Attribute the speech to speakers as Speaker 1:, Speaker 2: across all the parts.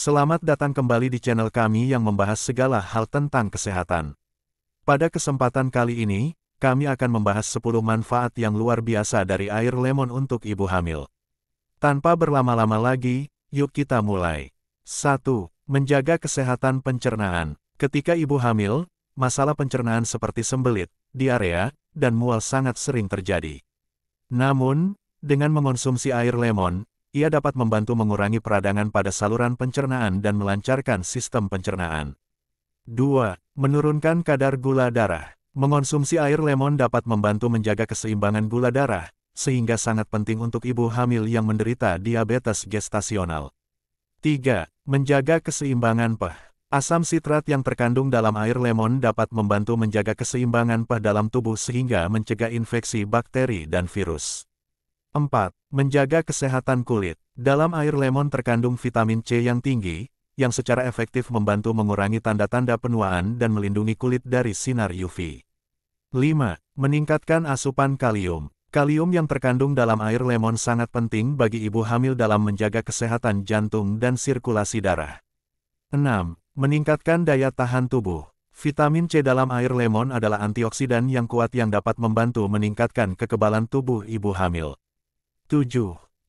Speaker 1: Selamat datang kembali di channel kami yang membahas segala hal tentang kesehatan. Pada kesempatan kali ini, kami akan membahas 10 manfaat yang luar biasa dari air lemon untuk ibu hamil. Tanpa berlama-lama lagi, yuk kita mulai. 1. Menjaga kesehatan pencernaan. Ketika ibu hamil, masalah pencernaan seperti sembelit, diarea, dan mual sangat sering terjadi. Namun, dengan mengonsumsi air lemon, ia dapat membantu mengurangi peradangan pada saluran pencernaan dan melancarkan sistem pencernaan. 2. Menurunkan kadar gula darah. Mengonsumsi air lemon dapat membantu menjaga keseimbangan gula darah, sehingga sangat penting untuk ibu hamil yang menderita diabetes gestasional. 3. Menjaga keseimbangan pH. Asam sitrat yang terkandung dalam air lemon dapat membantu menjaga keseimbangan pH dalam tubuh sehingga mencegah infeksi bakteri dan virus. 4. Menjaga kesehatan kulit. Dalam air lemon terkandung vitamin C yang tinggi, yang secara efektif membantu mengurangi tanda-tanda penuaan dan melindungi kulit dari sinar UV. 5. Meningkatkan asupan kalium. Kalium yang terkandung dalam air lemon sangat penting bagi ibu hamil dalam menjaga kesehatan jantung dan sirkulasi darah. 6. Meningkatkan daya tahan tubuh. Vitamin C dalam air lemon adalah antioksidan yang kuat yang dapat membantu meningkatkan kekebalan tubuh ibu hamil. 7.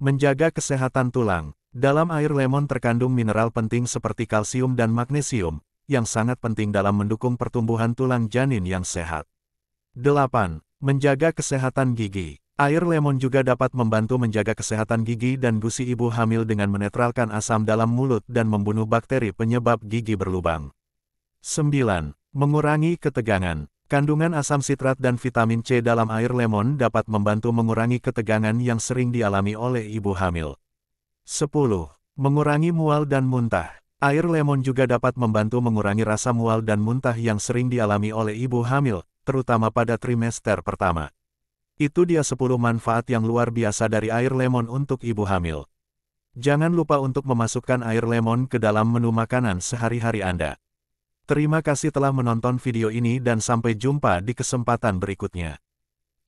Speaker 1: Menjaga kesehatan tulang. Dalam air lemon terkandung mineral penting seperti kalsium dan magnesium, yang sangat penting dalam mendukung pertumbuhan tulang janin yang sehat. 8. Menjaga kesehatan gigi. Air lemon juga dapat membantu menjaga kesehatan gigi dan gusi ibu hamil dengan menetralkan asam dalam mulut dan membunuh bakteri penyebab gigi berlubang. 9. Mengurangi ketegangan. Kandungan asam sitrat dan vitamin C dalam air lemon dapat membantu mengurangi ketegangan yang sering dialami oleh ibu hamil. 10. Mengurangi mual dan muntah. Air lemon juga dapat membantu mengurangi rasa mual dan muntah yang sering dialami oleh ibu hamil, terutama pada trimester pertama. Itu dia 10 manfaat yang luar biasa dari air lemon untuk ibu hamil. Jangan lupa untuk memasukkan air lemon ke dalam menu makanan sehari-hari Anda. Terima kasih telah menonton video ini dan sampai jumpa di kesempatan berikutnya.